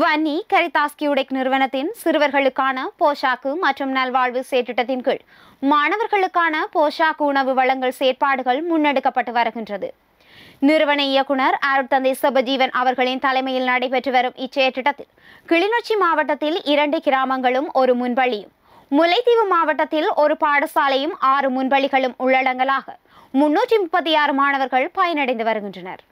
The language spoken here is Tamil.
வன்னி கரிதாஸ் கியூடெக் நிறுவனத்தின் சிறுவர்களுக்கான போஷாக்கு மற்றும் நல்வாழ்வு சேத்திட்டத்தின் கீழ் மாணவர்களுக்கான போஷாக்கு உணவு வழங்கல் செயற்பாடுகள் முன்னெடுக்கப்பட்டு வருகின்றது நிறுவன இயக்குனர் அருட்தந்தை சுபஜீவன் அவர்களின் தலைமையில் நடைபெற்று வரும் இச்செயற்றிட்டத்தில் கிளிநொச்சி மாவட்டத்தில் இரண்டு கிராமங்களும் ஒரு முன்பள்ளியும் முல்லைத்தீவு மாவட்டத்தில் ஒரு பாடசாலையும் ஆறு முன்பள்ளிகளும் உள்ளடங்கலாக முன்னூற்றி முப்பத்தி ஆறு மாணவர்கள் பயனடைந்து வருகின்றனர்